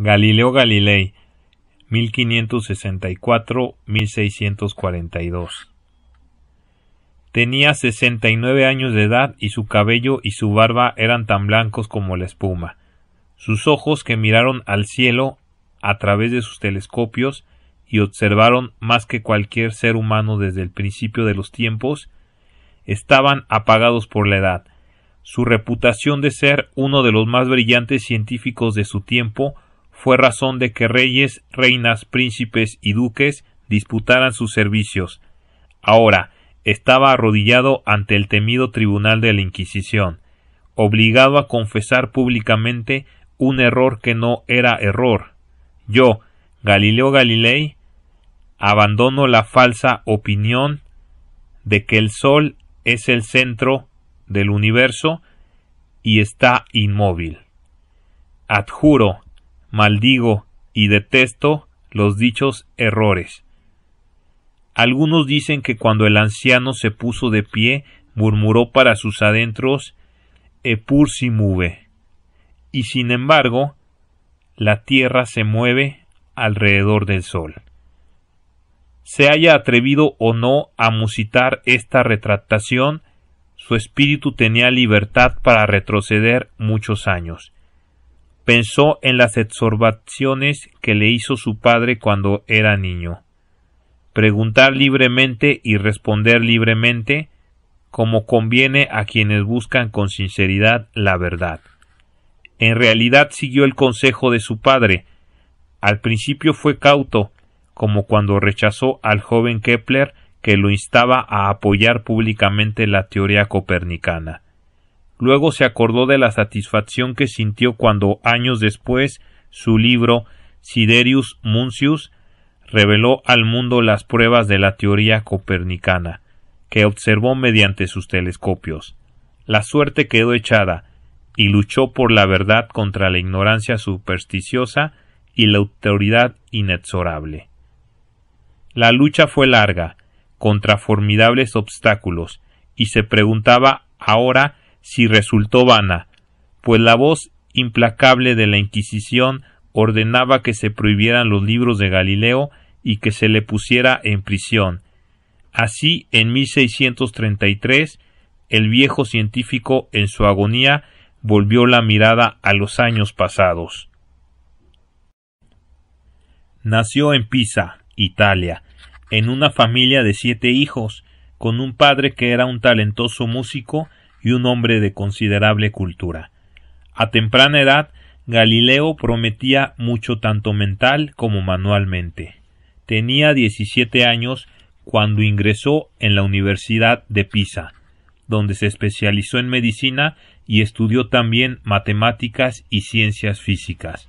Galileo Galilei 1564-1642 Tenía sesenta y nueve años de edad y su cabello y su barba eran tan blancos como la espuma. Sus ojos que miraron al cielo a través de sus telescopios y observaron más que cualquier ser humano desde el principio de los tiempos, estaban apagados por la edad. Su reputación de ser uno de los más brillantes científicos de su tiempo fue razón de que reyes, reinas, príncipes y duques disputaran sus servicios. Ahora, estaba arrodillado ante el temido tribunal de la Inquisición, obligado a confesar públicamente un error que no era error. Yo, Galileo Galilei, abandono la falsa opinión de que el Sol es el centro del universo y está inmóvil. Adjuro maldigo y detesto los dichos errores. Algunos dicen que cuando el anciano se puso de pie, murmuró para sus adentros Epur si muve», Y sin embargo, la tierra se mueve alrededor del sol. Se haya atrevido o no a musitar esta retractación, su espíritu tenía libertad para retroceder muchos años pensó en las exhortaciones que le hizo su padre cuando era niño. Preguntar libremente y responder libremente, como conviene a quienes buscan con sinceridad la verdad. En realidad siguió el consejo de su padre. Al principio fue cauto, como cuando rechazó al joven Kepler que lo instaba a apoyar públicamente la teoría copernicana. Luego se acordó de la satisfacción que sintió cuando, años después, su libro Siderius Muncius reveló al mundo las pruebas de la teoría copernicana, que observó mediante sus telescopios. La suerte quedó echada, y luchó por la verdad contra la ignorancia supersticiosa y la autoridad inexorable. La lucha fue larga, contra formidables obstáculos, y se preguntaba ahora si resultó vana, pues la voz implacable de la Inquisición ordenaba que se prohibieran los libros de Galileo y que se le pusiera en prisión. Así, en 1633, el viejo científico, en su agonía, volvió la mirada a los años pasados. Nació en Pisa, Italia, en una familia de siete hijos, con un padre que era un talentoso músico un hombre de considerable cultura. A temprana edad, Galileo prometía mucho tanto mental como manualmente. Tenía 17 años cuando ingresó en la Universidad de Pisa, donde se especializó en medicina y estudió también matemáticas y ciencias físicas.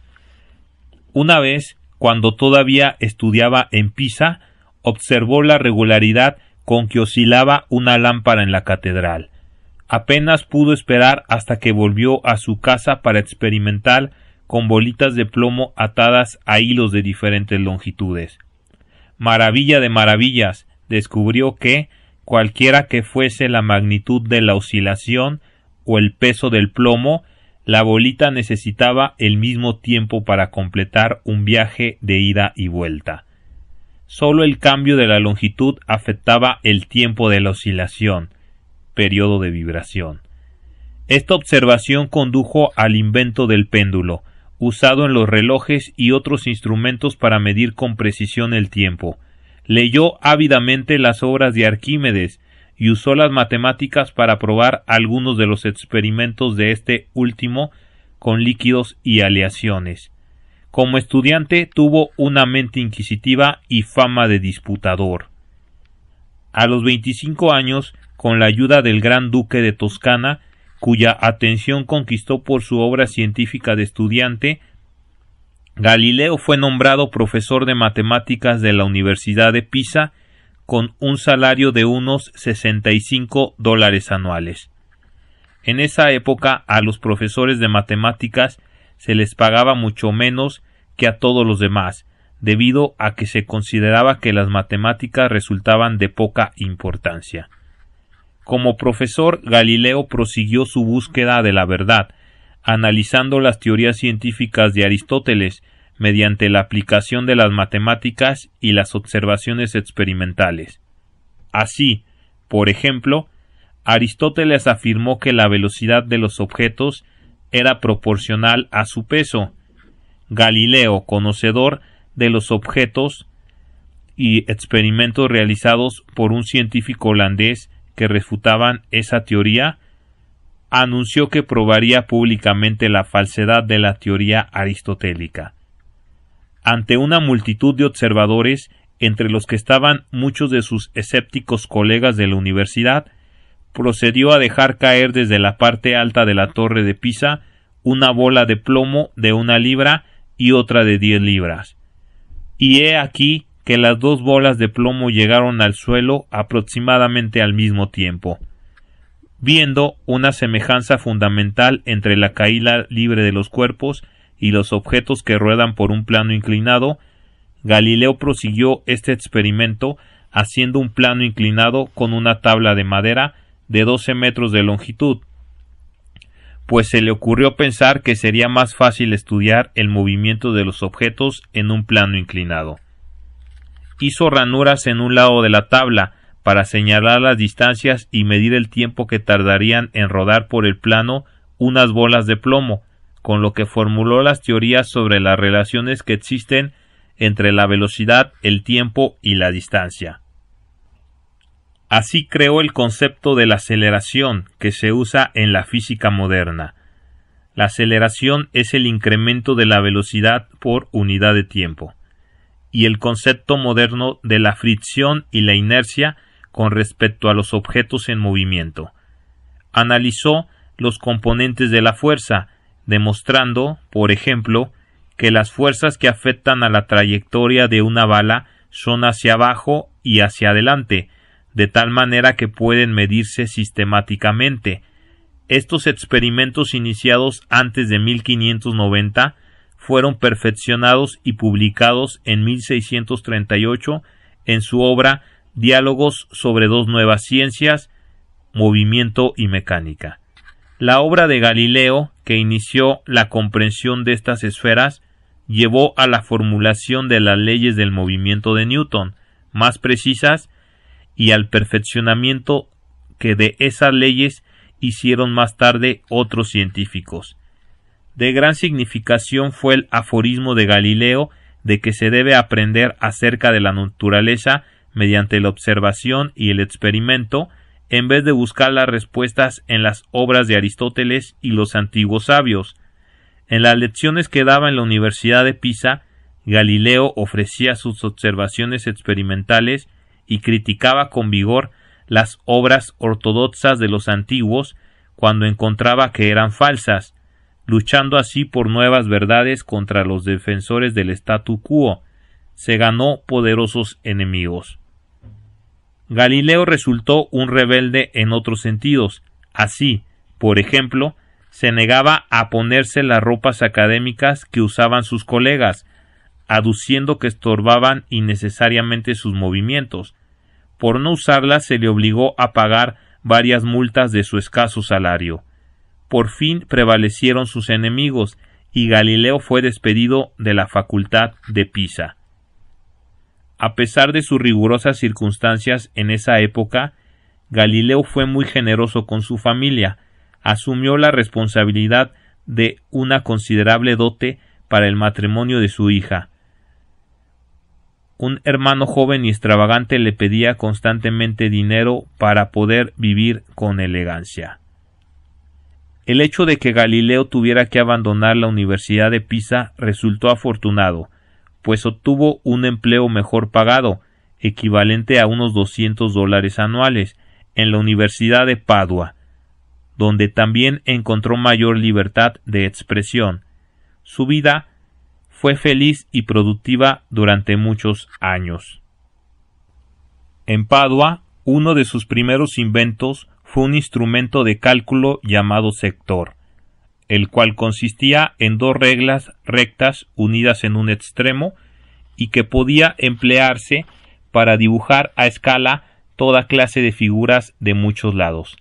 Una vez, cuando todavía estudiaba en Pisa, observó la regularidad con que oscilaba una lámpara en la catedral apenas pudo esperar hasta que volvió a su casa para experimentar con bolitas de plomo atadas a hilos de diferentes longitudes. Maravilla de maravillas, descubrió que, cualquiera que fuese la magnitud de la oscilación o el peso del plomo, la bolita necesitaba el mismo tiempo para completar un viaje de ida y vuelta. Solo el cambio de la longitud afectaba el tiempo de la oscilación, periodo de vibración. Esta observación condujo al invento del péndulo, usado en los relojes y otros instrumentos para medir con precisión el tiempo. Leyó ávidamente las obras de Arquímedes y usó las matemáticas para probar algunos de los experimentos de este último con líquidos y aleaciones. Como estudiante tuvo una mente inquisitiva y fama de disputador. A los 25 años con la ayuda del gran duque de Toscana, cuya atención conquistó por su obra científica de estudiante, Galileo fue nombrado profesor de matemáticas de la Universidad de Pisa con un salario de unos 65 dólares anuales. En esa época a los profesores de matemáticas se les pagaba mucho menos que a todos los demás, debido a que se consideraba que las matemáticas resultaban de poca importancia. Como profesor, Galileo prosiguió su búsqueda de la verdad, analizando las teorías científicas de Aristóteles mediante la aplicación de las matemáticas y las observaciones experimentales. Así, por ejemplo, Aristóteles afirmó que la velocidad de los objetos era proporcional a su peso. Galileo, conocedor de los objetos y experimentos realizados por un científico holandés, que refutaban esa teoría, anunció que probaría públicamente la falsedad de la teoría aristotélica. Ante una multitud de observadores, entre los que estaban muchos de sus escépticos colegas de la universidad, procedió a dejar caer desde la parte alta de la torre de Pisa una bola de plomo de una libra y otra de diez libras. Y he aquí que las dos bolas de plomo llegaron al suelo aproximadamente al mismo tiempo, viendo una semejanza fundamental entre la caída libre de los cuerpos y los objetos que ruedan por un plano inclinado, Galileo prosiguió este experimento haciendo un plano inclinado con una tabla de madera de 12 metros de longitud, pues se le ocurrió pensar que sería más fácil estudiar el movimiento de los objetos en un plano inclinado hizo ranuras en un lado de la tabla para señalar las distancias y medir el tiempo que tardarían en rodar por el plano unas bolas de plomo, con lo que formuló las teorías sobre las relaciones que existen entre la velocidad, el tiempo y la distancia. Así creó el concepto de la aceleración que se usa en la física moderna. La aceleración es el incremento de la velocidad por unidad de tiempo y el concepto moderno de la fricción y la inercia con respecto a los objetos en movimiento. Analizó los componentes de la fuerza, demostrando, por ejemplo, que las fuerzas que afectan a la trayectoria de una bala son hacia abajo y hacia adelante, de tal manera que pueden medirse sistemáticamente. Estos experimentos iniciados antes de 1590 fueron perfeccionados y publicados en 1638 en su obra Diálogos sobre dos nuevas ciencias, movimiento y mecánica. La obra de Galileo, que inició la comprensión de estas esferas, llevó a la formulación de las leyes del movimiento de Newton, más precisas, y al perfeccionamiento que de esas leyes hicieron más tarde otros científicos. De gran significación fue el aforismo de Galileo de que se debe aprender acerca de la naturaleza mediante la observación y el experimento, en vez de buscar las respuestas en las obras de Aristóteles y los antiguos sabios. En las lecciones que daba en la Universidad de Pisa, Galileo ofrecía sus observaciones experimentales y criticaba con vigor las obras ortodoxas de los antiguos cuando encontraba que eran falsas, luchando así por nuevas verdades contra los defensores del statu quo, se ganó poderosos enemigos. Galileo resultó un rebelde en otros sentidos, así, por ejemplo, se negaba a ponerse las ropas académicas que usaban sus colegas, aduciendo que estorbaban innecesariamente sus movimientos. Por no usarlas se le obligó a pagar varias multas de su escaso salario por fin prevalecieron sus enemigos y Galileo fue despedido de la facultad de Pisa. A pesar de sus rigurosas circunstancias en esa época, Galileo fue muy generoso con su familia, asumió la responsabilidad de una considerable dote para el matrimonio de su hija. Un hermano joven y extravagante le pedía constantemente dinero para poder vivir con elegancia. El hecho de que Galileo tuviera que abandonar la Universidad de Pisa resultó afortunado, pues obtuvo un empleo mejor pagado, equivalente a unos 200 dólares anuales, en la Universidad de Padua, donde también encontró mayor libertad de expresión. Su vida fue feliz y productiva durante muchos años. En Padua, uno de sus primeros inventos fue un instrumento de cálculo llamado sector, el cual consistía en dos reglas rectas unidas en un extremo y que podía emplearse para dibujar a escala toda clase de figuras de muchos lados,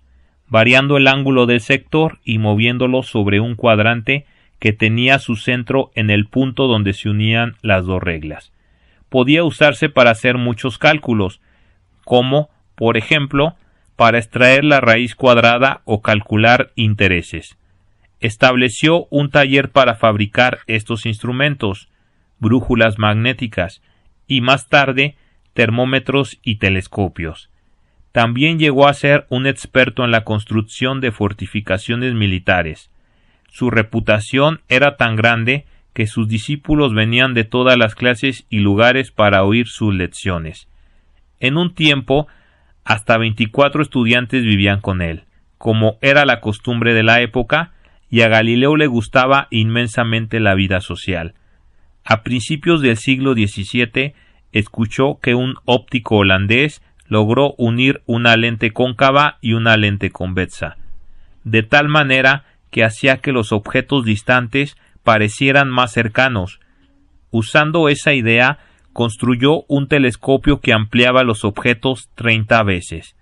variando el ángulo del sector y moviéndolo sobre un cuadrante que tenía su centro en el punto donde se unían las dos reglas. Podía usarse para hacer muchos cálculos, como, por ejemplo, para extraer la raíz cuadrada o calcular intereses. Estableció un taller para fabricar estos instrumentos, brújulas magnéticas, y más tarde termómetros y telescopios. También llegó a ser un experto en la construcción de fortificaciones militares. Su reputación era tan grande que sus discípulos venían de todas las clases y lugares para oír sus lecciones. En un tiempo hasta 24 estudiantes vivían con él, como era la costumbre de la época, y a Galileo le gustaba inmensamente la vida social. A principios del siglo XVII escuchó que un óptico holandés logró unir una lente cóncava y una lente convexa, de tal manera que hacía que los objetos distantes parecieran más cercanos. Usando esa idea, construyó un telescopio que ampliaba los objetos 30 veces,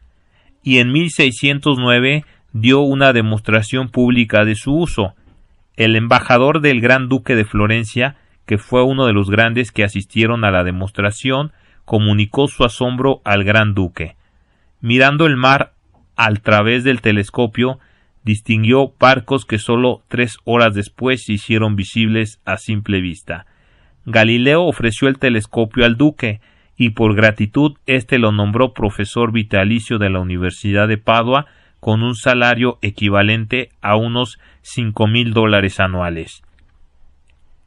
y en 1609 dio una demostración pública de su uso. El embajador del Gran Duque de Florencia, que fue uno de los grandes que asistieron a la demostración, comunicó su asombro al Gran Duque. Mirando el mar al través del telescopio, distinguió barcos que solo tres horas después se hicieron visibles a simple vista. Galileo ofreció el telescopio al duque, y por gratitud éste lo nombró profesor vitalicio de la Universidad de Padua con un salario equivalente a unos cinco mil dólares anuales.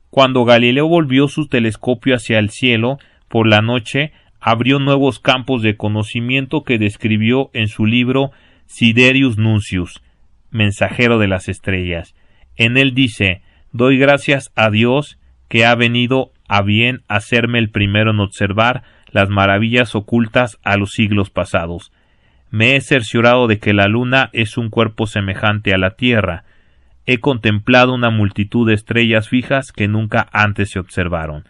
Cuando Galileo volvió su telescopio hacia el cielo, por la noche abrió nuevos campos de conocimiento que describió en su libro Siderius Nuncius, Mensajero de las Estrellas. En él dice Doy gracias a Dios que ha venido a bien hacerme el primero en observar las maravillas ocultas a los siglos pasados. Me he cerciorado de que la luna es un cuerpo semejante a la tierra. He contemplado una multitud de estrellas fijas que nunca antes se observaron.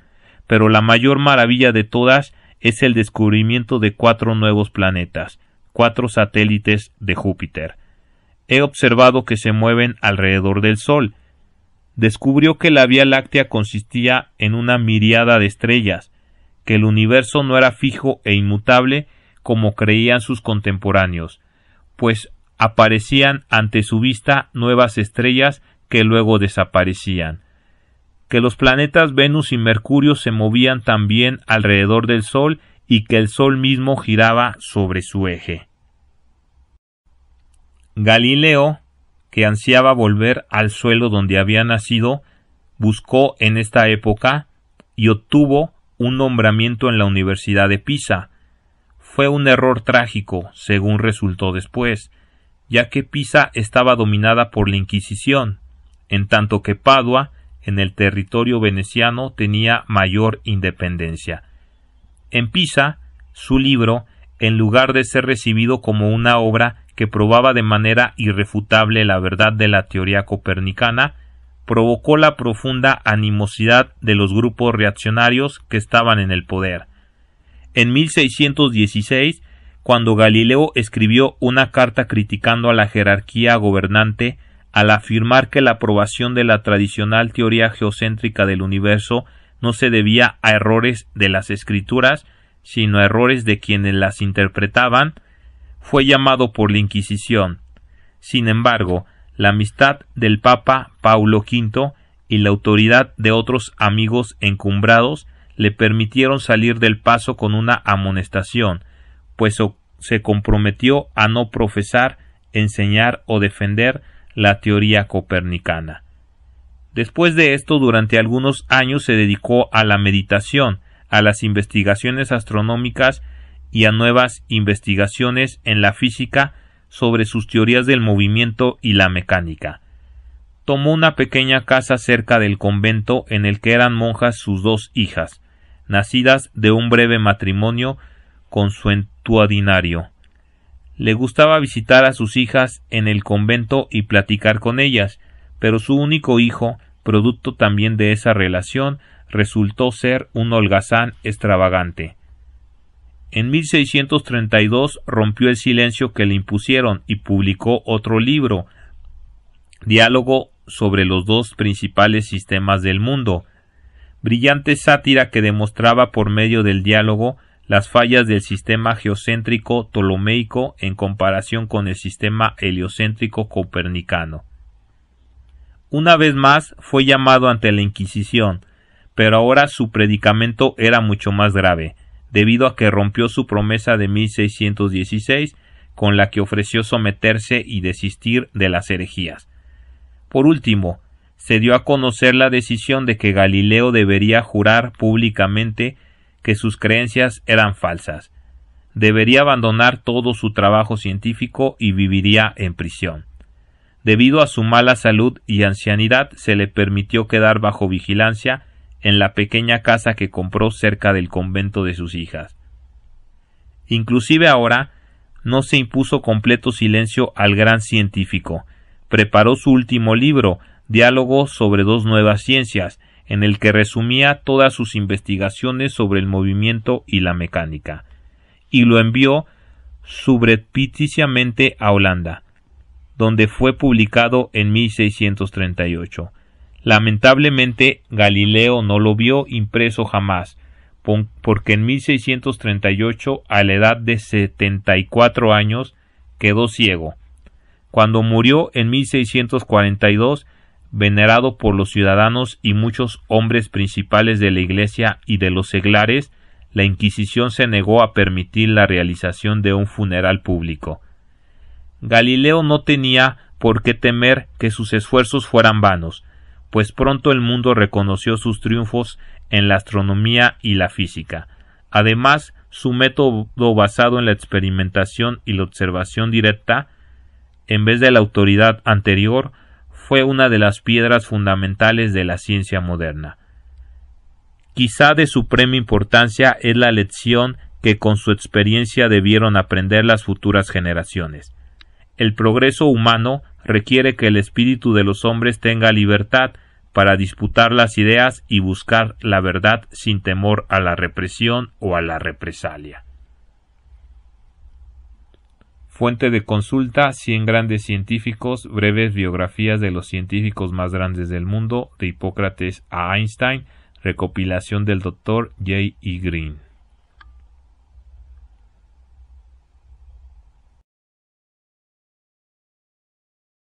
Pero la mayor maravilla de todas es el descubrimiento de cuatro nuevos planetas, cuatro satélites de Júpiter. He observado que se mueven alrededor del Sol, descubrió que la Vía Láctea consistía en una miriada de estrellas, que el universo no era fijo e inmutable como creían sus contemporáneos, pues aparecían ante su vista nuevas estrellas que luego desaparecían, que los planetas Venus y Mercurio se movían también alrededor del Sol y que el Sol mismo giraba sobre su eje. Galileo que ansiaba volver al suelo donde había nacido, buscó en esta época y obtuvo un nombramiento en la Universidad de Pisa. Fue un error trágico, según resultó después, ya que Pisa estaba dominada por la Inquisición, en tanto que Padua, en el territorio veneciano, tenía mayor independencia. En Pisa, su libro, en lugar de ser recibido como una obra que probaba de manera irrefutable la verdad de la teoría copernicana, provocó la profunda animosidad de los grupos reaccionarios que estaban en el poder. En 1616, cuando Galileo escribió una carta criticando a la jerarquía gobernante al afirmar que la aprobación de la tradicional teoría geocéntrica del universo no se debía a errores de las escrituras, sino a errores de quienes las interpretaban, fue llamado por la Inquisición. Sin embargo, la amistad del Papa Paulo V y la autoridad de otros amigos encumbrados le permitieron salir del paso con una amonestación, pues se comprometió a no profesar, enseñar o defender la teoría copernicana. Después de esto, durante algunos años se dedicó a la meditación, a las investigaciones astronómicas y a nuevas investigaciones en la física sobre sus teorías del movimiento y la mecánica. Tomó una pequeña casa cerca del convento en el que eran monjas sus dos hijas, nacidas de un breve matrimonio con su entuadinario. Le gustaba visitar a sus hijas en el convento y platicar con ellas, pero su único hijo, producto también de esa relación, resultó ser un holgazán extravagante. En 1632 rompió el silencio que le impusieron y publicó otro libro, Diálogo sobre los dos principales sistemas del mundo, brillante sátira que demostraba por medio del diálogo las fallas del sistema geocéntrico ptolomeico en comparación con el sistema heliocéntrico copernicano. Una vez más fue llamado ante la Inquisición, pero ahora su predicamento era mucho más grave debido a que rompió su promesa de 1616 con la que ofreció someterse y desistir de las herejías. Por último, se dio a conocer la decisión de que Galileo debería jurar públicamente que sus creencias eran falsas. Debería abandonar todo su trabajo científico y viviría en prisión. Debido a su mala salud y ancianidad se le permitió quedar bajo vigilancia en la pequeña casa que compró cerca del convento de sus hijas. Inclusive ahora no se impuso completo silencio al gran científico. Preparó su último libro, Diálogo sobre dos nuevas ciencias, en el que resumía todas sus investigaciones sobre el movimiento y la mecánica, y lo envió subrepticiamente a Holanda, donde fue publicado en 1638. Lamentablemente Galileo no lo vio impreso jamás, porque en 1638, a la edad de 74 años, quedó ciego. Cuando murió en 1642, venerado por los ciudadanos y muchos hombres principales de la Iglesia y de los seglares, la Inquisición se negó a permitir la realización de un funeral público. Galileo no tenía por qué temer que sus esfuerzos fueran vanos, pues pronto el mundo reconoció sus triunfos en la astronomía y la física. Además, su método basado en la experimentación y la observación directa, en vez de la autoridad anterior, fue una de las piedras fundamentales de la ciencia moderna. Quizá de suprema importancia es la lección que con su experiencia debieron aprender las futuras generaciones. El progreso humano requiere que el espíritu de los hombres tenga libertad para disputar las ideas y buscar la verdad sin temor a la represión o a la represalia. Fuente de consulta 100 grandes científicos, breves biografías de los científicos más grandes del mundo, de Hipócrates a Einstein, recopilación del doctor J. E. Green.